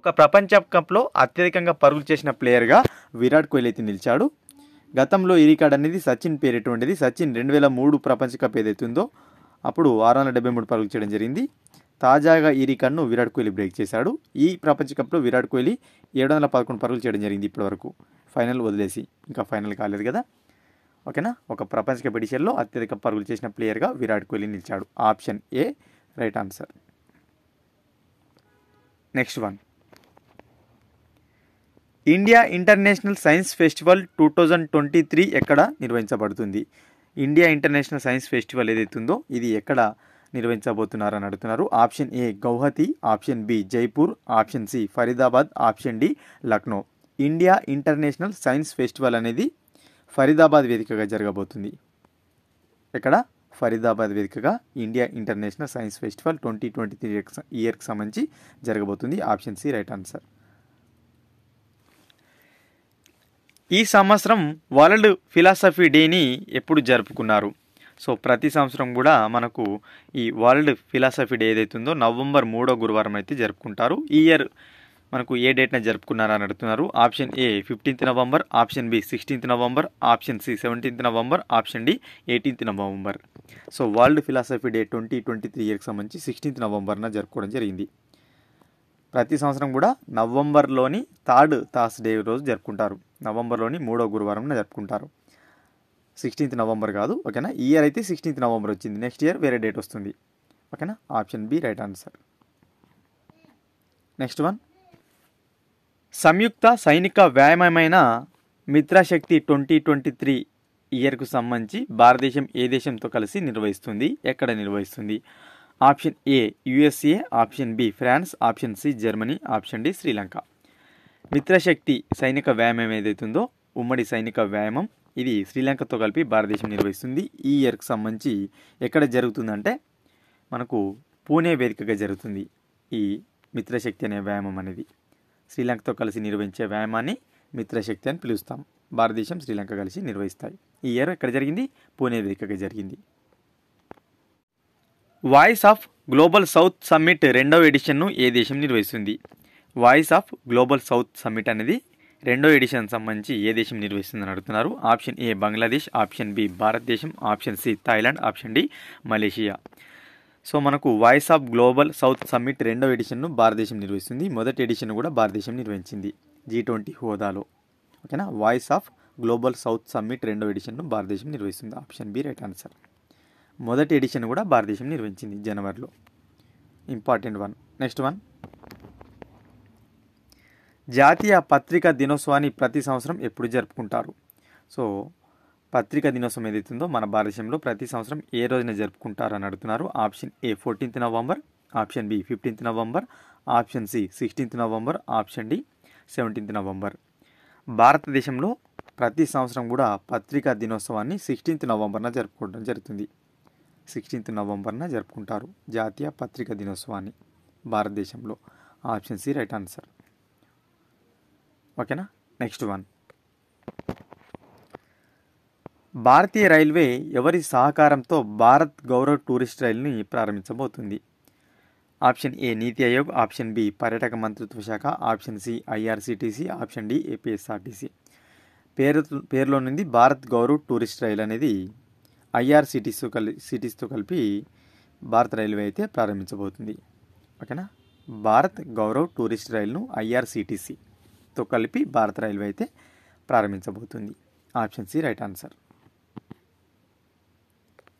ఒక ప్రపంచ కప్లో అత్యధికంగా పరుగులు చేసిన ప్లేయర్గా విరాట్ కోహ్లీ అయితే నిలిచాడు గతంలో ఈ రికార్డ్ అనేది సచిన్ పేరేటువంటిది సచిన్ రెండు వేల మూడు ప్రపంచ కప్ ఏదైతే ఉందో అప్పుడు ఆరు వందల డెబ్బై మూడు పరుగులు చేయడం జరిగింది తాజాగా ఈ రికార్డును విరాట్ కోహ్లీ బ్రేక్ చేశాడు ఈ ప్రపంచ కప్లో విరాట్ కోహ్లీ ఏడు వందల పదకొండు పరుగులు చేయడం జరిగింది ఇప్పటివరకు ఫైనల్ వదిలేసి ఇంకా ఫైనల్ కాలేదు కదా ఓకేనా ఒక ప్రపంచ కప్ ఎడిషన్లో అత్యధిక పరుగులు చేసిన ప్లేయర్గా విరాట్ కోహ్లీ నిలిచాడు option A right answer next one India International Science Festival two thousand twenty three ఎక్కడ నిర్వహించబడుతుంది ఇండియా ఇంటర్నేషనల్ సైన్స్ ఫెస్టివల్ ఏదైతుందో ఇది ఎక్కడ నిర్వహించబోతున్నారని అడుగుతున్నారు option A Guwahati option B Jaipur option C Faridabad option D Lucknow India International Science Festival అనేది ఫరీదాబాద్ వేదికగా జరగబోతుంది ఎక్కడ ఫరీదాబాద్ వేదికగా India International Science Festival twenty twenty three ఇయర్కి సంబంధించి జరగబోతుంది ఆప్షన్ సి రైట్ ఆన్సర్ ఈ సంవత్సరం వరల్డ్ ఫిలాసఫీ డేని ఎప్పుడు జరుపుకున్నారు సో ప్రతి సంవత్సరం కూడా మనకు ఈ వరల్డ్ ఫిలాసఫీ డే ఏదైతుందో నవంబర్ మూడో గురువారం అయితే జరుపుకుంటారు ఈ ఇయర్ మనకు ఏ డేట్న జరుపుకున్నారని అని అడుగుతున్నారు option A fifteenth November option B sixteenth November option C seventeenth November option D eighteenth November so world philosophy day twenty twenty three ఇయర్కి సంబంధించి సిక్స్టీన్త్ నవంబర్న జరుపుకోవడం జరిగింది ప్రతి సంవత్సరం కూడా నవంబర్లోని థర్డ్ డే రోజు జరుపుకుంటారు నవంబర్లోని మూడో గురువారంన జరుపుకుంటారు సిక్స్టీన్త్ నవంబర్ కాదు ఓకేనా ఇయర్ అయితే సిక్స్టీన్త్ నవంబర్ వచ్చింది నెక్స్ట్ ఇయర్ వేరే డేట్ వస్తుంది ఓకేనా option B right answer next one సంయుక్త సైనిక వ్యాయామమైన మిత్రశక్తి ట్వంటీ ట్వంటీ త్రీ ఇయర్కు సంబంధించి భారతదేశం ఏ దేశంతో కలిసి నిర్వహిస్తుంది ఎక్కడ నిర్వహిస్తుంది option A USA option B France option C Germany option D Sri Lanka మిత్రశక్తి సైనిక వ్యాయామం ఏదైతుందో ఉమ్మడి సైనిక వ్యాయామం ఇది శ్రీలంకతో కలిపి భారతదేశం నిర్వహిస్తుంది ఈ ఇయర్కి సంబంధించి ఎక్కడ జరుగుతుందంటే మనకు పూణే వేదికగా జరుగుతుంది ఈ మిత్రశక్తి అనే వ్యాయామం అనేది శ్రీలంకతో కలిసి నిర్వహించే వ్యాయామాన్ని మిత్రశక్తి అని పిలుస్తాం భారతదేశం శ్రీలంక కలిసి నిర్వహిస్తాయి ఈ ఇయర్ ఎక్కడ జరిగింది పూణే వేదికగా జరిగింది voice of global south summit రెండవ ఎడిషన్ను ఏ దేశం నిర్వహిస్తుంది voice of global south summit అనేది రెండో ఎడిషన్ సంబంధించి ఏ దేశం నిర్వహిస్తుందని అడుగుతున్నారు option A Bangladesh option B భారతదేశం option C Thailand option D Malaysia so మనకు voice of global south summit రెండవ ఎడిషన్ను భారతదేశం నిర్వహిస్తుంది మొదటి ఎడిషన్ కూడా భారతదేశం నిర్వహించింది జీ ట్వంటీ హోదాలో ఓకేనా voice of global south summit రెండవ ఎడిషన్ను భారతదేశం నిర్వహిస్తుంది ఆప్షన్ బి రైట్ ఆన్సర్ మొదటి ఎడిషన్ కూడా భారతదేశం నిర్వహించింది జనవరిలో ఇంపార్టెంట్ వన్ నెక్స్ట్ వన్ జాతీయ పత్రికా దినోత్సవాన్ని ప్రతి సంవత్సరం ఎప్పుడు జరుపుకుంటారు సో పత్రికా దినోత్సవం ఏదైతుందో మన భారతదేశంలో ప్రతి సంవత్సరం ఏ రోజున జరుపుకుంటారు అని అడుగుతున్నారు option A fourteenth November option B fifteenth November option C sixteenth November option D seventeenth November భారతదేశంలో ప్రతి సంవత్సరం కూడా పత్రికా దినోత్సవాన్ని సిక్స్టీన్త్ నవంబర్న జరుపుకోవడం జరుగుతుంది సిక్స్టీన్త్ నవంబర్న జరుపుకుంటారు జాతీయ పత్రికా దినోత్సవాన్ని భారతదేశంలో ఆప్షన్ సి రైట్ ఆన్సర్ ఓకేనా నెక్స్ట్ వన్ భారతీయ రైల్వే ఎవరి సహకారంతో భారత్ గౌరవ్ టూరిస్ట్ రైల్ని ప్రారంభించబోతుంది option A NITI Aayog option B పర్యాటక మంత్రిత్వ శాఖ option C IRCTC option D APSRTC పేరు పేరులో నుండి భారత్ గౌరవ్ టూరిస్ట్ రైల్ అనేది ఐఆర్సిటీస్తో కలి సిటీస్తో కలిపి భారత రైల్వే అయితే ప్రారంభించబోతుంది ఓకేనా భారత్ గౌరవ్ టూరిస్ట్ రైలును ఐఆర్సిటీసీతో కలిపి భారత రైల్వే అయితే ప్రారంభించబోతుంది ఆప్షన్ సి రైట్ ఆన్సర్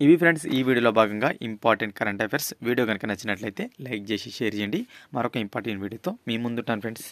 ఇవి ఫ్రెండ్స్ ఈ వీడియోలో భాగంగా ఇంపార్టెంట్ కరెంట్ అఫైర్స్ వీడియో కనుక నచ్చినట్లయితే లైక్ చేసి షేర్ చేయండి మరొక ఇంపార్టెంట్ వీడియోతో మీ ముందుంటాను ఫ్రెండ్స్